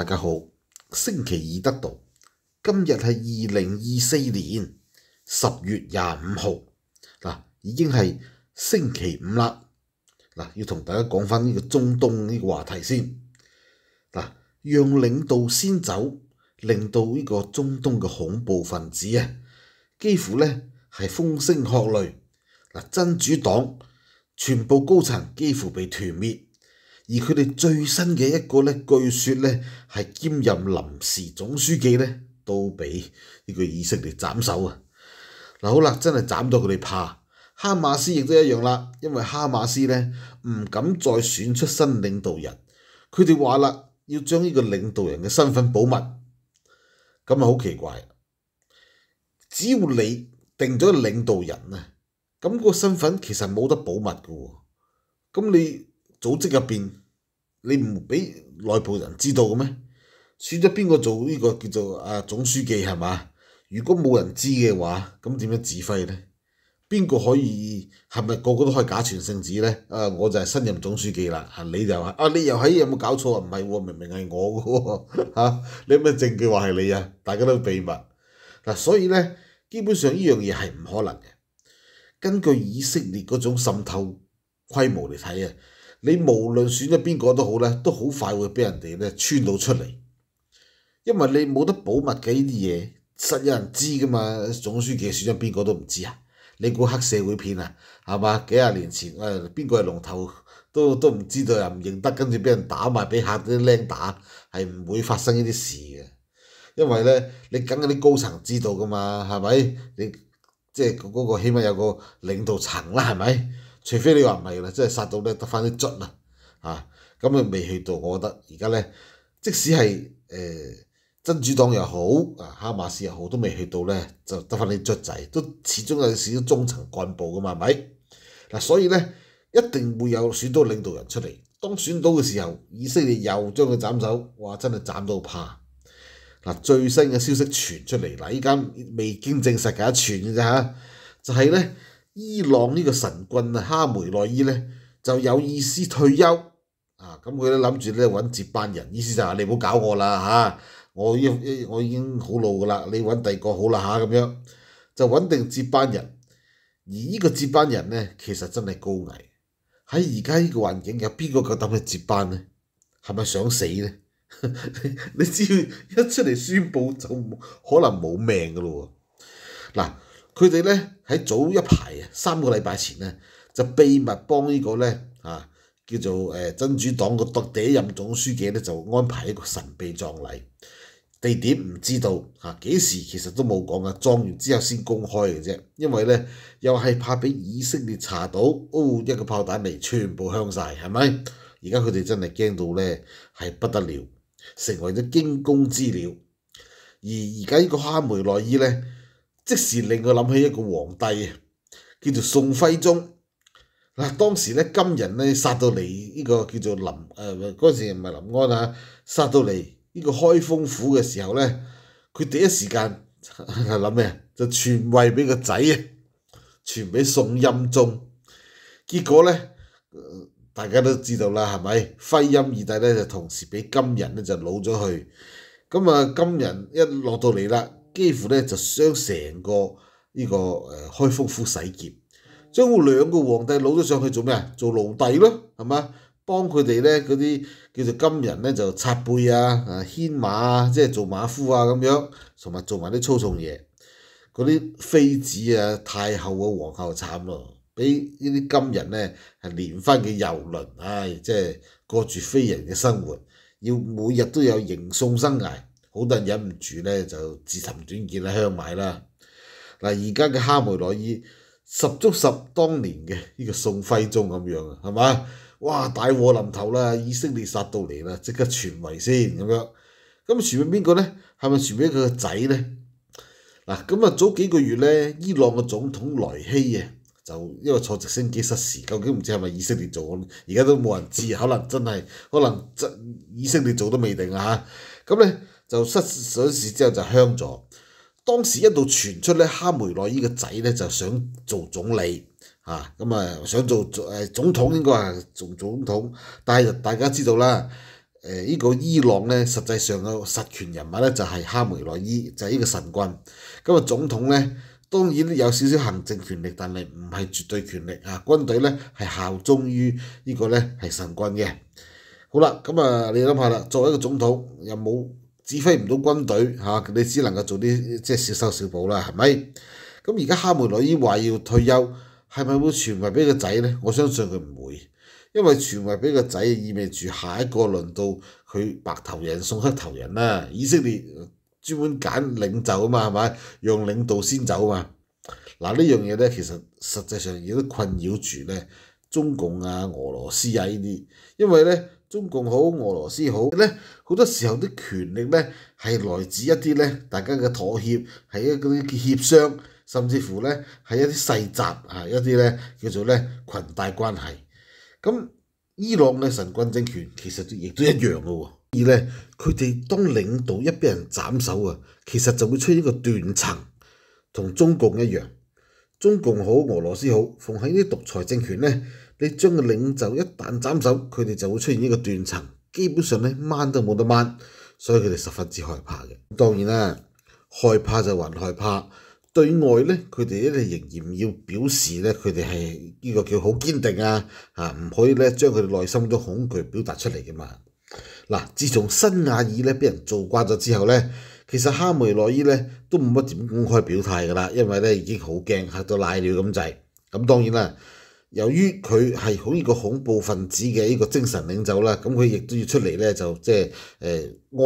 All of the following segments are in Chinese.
大家好，星期二得到，今日系二零二四年十月廿五號，嗱已經係星期五啦，嗱要同大家講翻呢個中東呢個話題先，嗱讓領導先走，令到呢個中東嘅恐怖分子啊，幾乎呢係風聲鹤唳，嗱真主黨全部高層幾乎被团滅。而佢哋最新嘅一個咧，據說咧係兼任臨時總書記咧，都俾呢個以色列斬首啊！嗱，好啦，真係斬到佢哋怕。哈馬斯亦都一樣啦，因為哈馬斯咧唔敢再選出新領導人，佢哋話啦，要將呢個領導人嘅身份保密。咁啊好奇怪，只要你定咗領導人啊，咁個身份其實冇得保密噶喎，咁你？組織入邊，你唔俾內部人知道嘅咩？選咗邊個做呢個叫做啊總書記係嘛？如果冇人知嘅話，咁點樣自廢咧？邊個可以係咪個個都可以假傳聖旨咧？啊，我就係新任總書記啦！啊，你就話啊，你又喺有冇搞錯啊？唔係，明明係我個喎 你你咩證據話係你啊？大家都秘密嗱，所以咧，基本上呢樣嘢係唔可能嘅。根據以色列嗰種滲透規模嚟睇啊～你無論選咗邊個都好咧，都好快會俾人哋咧穿到出嚟，因為你冇得保密嘅呢啲嘢，實有人知噶嘛。總書記選咗邊個都唔知啊，你估黑社會片啊，係嘛？幾廿年前誒，邊個係龍頭都都唔知道又唔認得，跟住俾人打埋俾客啲僆打，係唔會發生呢啲事嘅，因為咧你梗係啲高層知道噶嘛，係咪？你即係嗰個，起碼有個領導層啦，係咪？除非你話唔係啦，即係殺到咧得翻啲卒啊，嚇咁啊未去到，我覺得而家咧，即使係誒真主黨又好啊哈馬斯又好，都未去到咧，就得翻啲卒仔，都始終有少少中層幹部噶嘛，係咪？嗱，所以咧一定會有選到領導人出嚟，當選到嘅時候，以色列又將佢斬手，哇！真係斬到怕。嗱，最新嘅消息傳出嚟，嗱依家未經證實嘅一傳嘅啫嚇，就係咧。伊朗呢個神棍哈梅內伊咧就有意思退休啊！咁佢咧諗住咧揾接班人，意思就係你唔好搞我啦嚇，我已我已經好老噶啦，你揾第二個好啦嚇咁樣，就揾定接班人。而呢個接班人咧，其實真係高危。喺而家呢個環境，有邊個夠膽去接班咧？係咪想死咧？你只要一出嚟宣佈，就可能冇命㗎咯喎！嗱。佢哋咧喺早一排啊，三個禮拜前咧就秘密幫呢個咧啊叫做誒真主黨個第一任總書記咧就安排一個神秘葬禮，地點唔知道嚇幾時，其實都冇講啊，葬完之後先公開嘅啫。因為咧又係怕俾以色列查到，哦一個炮彈嚟，全部香曬係咪？而家佢哋真係驚到咧係不得了，成為咗驚弓之鳥。而而家呢個哈梅內伊咧。即時令我諗起一個皇帝叫做宋徽宗。嗱，當時咧，金人咧殺到嚟呢個叫做林誒嗰陣時唔係臨安啊，殺到嚟呢個開封府嘅時候咧，佢第一時間 諗咩就傳位俾個仔啊，傳俾宋欽宗。結果咧，大家都知道啦，係咪？徽欽二帝咧就同時俾金人咧就老咗去。咁啊，金人一落到嚟啦。幾乎咧就將成個呢個誒開封府洗劫，將兩個皇帝攞咗上去做咩啊？做奴隸咯，係嘛？幫佢哋咧嗰啲叫做金人咧就擦背啊、牽馬啊，即係做馬夫啊咁樣，同埋做埋啲粗重嘢。嗰啲妃子啊、太后啊、皇后慘咯，俾呢啲金人咧係連翻嘅遊輪，唉，即係過住飛人嘅生活，要每日都有迎送生涯。好多人忍唔住咧，就自尋短見喺香買啦。嗱，而家嘅哈梅內伊十足十當年嘅呢個宋徽宗咁樣啊，係嘛？哇！大禍臨頭啦，以色列殺到嚟啦，即刻傳圍先咁樣。咁傳俾邊個咧？係咪傳俾佢個仔咧？嗱，咁啊早幾個月咧，伊朗嘅總統萊希啊，就因為坐直升機失事，究竟唔知係咪以色列做，而家都冇人知，可能真係，可能真以色列做都未定啊。咁咧。就失咗事之後就香咗。當時一度傳出咧，哈梅內伊嘅仔咧就想做總理，啊，咁啊想做誒總統應該係做總統。但係大家知道啦，誒依個伊朗咧實際上嘅實權人物咧就係哈梅內伊，就係呢個神棍。咁啊總統咧當然有少少行政權力，但係唔係絕對權力啊。軍隊咧係效忠於呢個咧係神棍嘅。好啦，咁啊你諗下啦，作為一個總統又冇。指揮唔到軍隊嚇，你只能夠做啲即係小修小補啦，係咪？咁而家哈梅內伊話要退休，係咪會傳位俾個仔咧？我相信佢唔會，因為傳位俾個仔意味住下一個輪到佢白頭人送黑頭人啦。以色列專門揀領袖啊嘛，係咪？讓領導先走啊嘛。嗱呢樣嘢咧，其實實際上亦都困擾住咧，中共啊、俄羅斯啊呢啲，因為咧。中共好，俄羅斯好咧，好多時候啲權力咧係來自一啲咧大家嘅妥協，係一啲協商，甚至乎咧係一啲細襲啊，一啲咧叫做咧裙帶關係。咁伊朗嘅神棍政權其實亦都一樣嘅喎，而咧佢哋當領導一俾人斬首啊，其實就會出現一個斷層，同中共一樣。中共好，俄羅斯好，奉喺呢啲獨裁政權咧，你將個領袖一旦斬首，佢哋就會出現呢個斷層，基本上咧，掹都冇得掹，所以佢哋十分之害怕嘅。當然啦，害怕就還害怕，對外咧，佢哋咧仍然要表示咧，佢哋係呢個叫好堅定啊，嚇唔可以咧將佢哋內心都恐懼表達出嚟嘅嘛。嗱，自從新亞爾咧俾人做慣咗之後咧。其實哈梅內伊咧都冇乜點公開表態㗎啦，因為咧已經好驚嚇到瀨尿咁滯。咁當然啦，由於佢係呢個恐怖分子嘅呢個精神領袖啦，咁佢亦都要出嚟咧就即係誒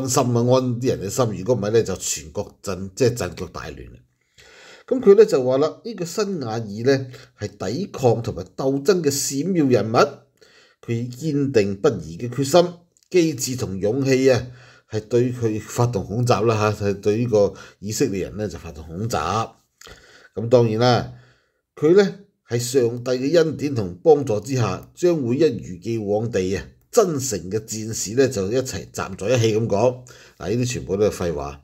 安心啊，安啲人嘅心。如果唔係咧，就全國震即係震局大亂咁佢咧就話啦，呢個新雅爾咧係抵抗同埋鬥爭嘅閃耀人物，佢堅定不移嘅決心、機智同勇氣啊！系对佢发动恐袭啦吓，系对呢个以色列人咧就发动恐袭，咁当然啦，佢咧喺上帝嘅恩典同帮助之下，将会一如既往地啊，真诚嘅战士咧就一齐站在一起咁讲，嗱呢啲全部都系废话，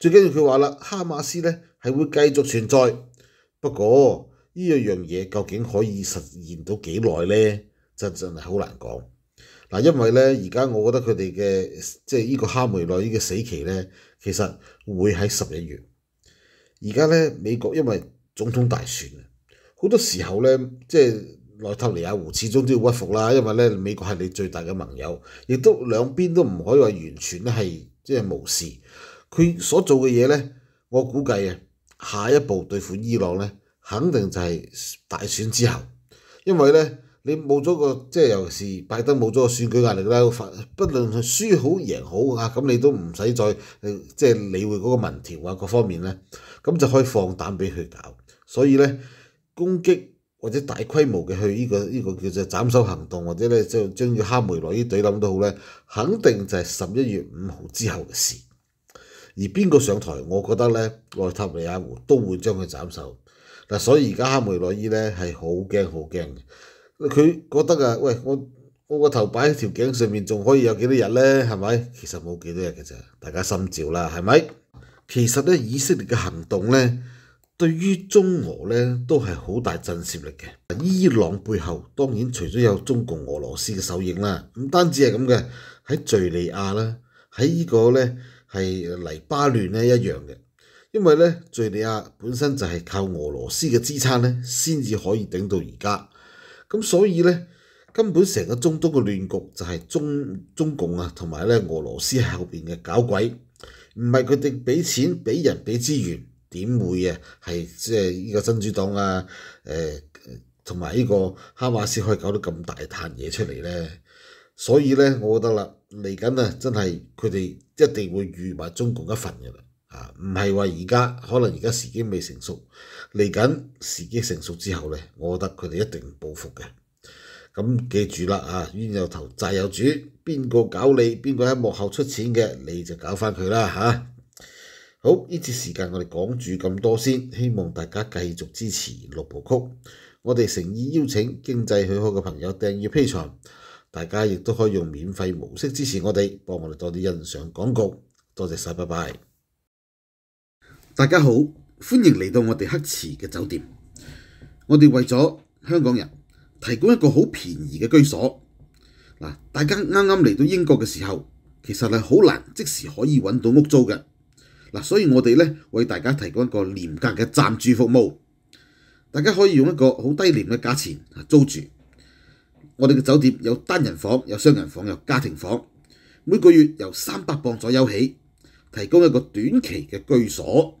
最紧要佢话啦，哈马斯咧系会继续存在，不过呢样嘢究竟可以实现到几耐咧，真真系好难讲。嗱，因為咧，而家我覺得佢哋嘅即係呢個哈梅內呢嘅死期咧，其實會喺十一月。而家咧，美國因為總統大選啊，好多時候咧，即係內塔尼亞胡始終都要屈服啦，因為咧，美國係你最大嘅盟友，亦都兩邊都唔可以話完全係即係無視佢所做嘅嘢咧。我估計啊，下一步對付伊朗咧，肯定就係大選之後，因為咧。你冇咗個即係，尤其是拜登冇咗個選舉壓力啦，不論係輸好贏好啊，咁你都唔使再即係理會嗰個民調啊各方面咧，咁就可以放膽俾佢搞。所以咧，攻擊或者大規模嘅去呢個呢個叫做斬首行動，或者咧將將要哈梅內伊隊諗都好咧，肯定就係十一月五號之後嘅事。而邊個上台，我覺得咧，內塔尼亞胡都會將佢斬首。嗱，所以而家哈梅內伊咧係好驚好驚嘅。佢覺得啊，喂，我我個頭擺喺條頸上面，仲可以有幾多日咧？係咪？其實冇幾多日嘅啫，大家心照啦，係咪？其實咧，以色列嘅行動咧，對於中俄咧都係好大震攝力嘅。伊朗背後當然除咗有中共、俄羅斯嘅手影啦，唔單止係咁嘅，喺敘利亞啦，喺呢個咧係黎巴嫩咧一樣嘅，因為咧敘利亞本身就係靠俄羅斯嘅支撐咧，先至可以頂到而家。咁所以咧，根本成個中東嘅亂局就係中中共啊，同埋咧俄羅斯後邊嘅搞鬼，唔係佢哋俾錢、俾人、俾資源，點會啊？係即係依個珍珠黨啊，誒，同埋依個哈馬斯可以搞到咁大嘆嘢出嚟咧。所以咧，我覺得啦，嚟緊啊，真係佢哋一定會預埋中共一份嘅啦。啊，唔係話而家，可能而家時機未成熟。嚟緊時機成熟之後咧，我覺得佢哋一定報復嘅。咁記住啦，啊冤有頭債有主，邊個搞你，邊個喺幕後出錢嘅，你就搞翻佢啦嚇。好，呢次時間我哋講住咁多先，希望大家繼續支持六部曲。我哋誠意邀請經濟許可嘅朋友訂月披場，大家亦都可以用免費模式支持我哋，幫我哋多啲欣賞廣告。多謝曬，拜拜。大家好，欢迎嚟到我哋黑池嘅酒店。我哋为咗香港人提供一个好便宜嘅居所。嗱，大家啱啱嚟到英国嘅时候，其实系好难即时可以揾到屋租嘅。嗱，所以我哋咧为大家提供一个廉价嘅暂住服务。大家可以用一个好低廉嘅价钱租住。我哋嘅酒店有单人房、有双人房、有家庭房，每个月由三百磅左右起，提供一个短期嘅居所。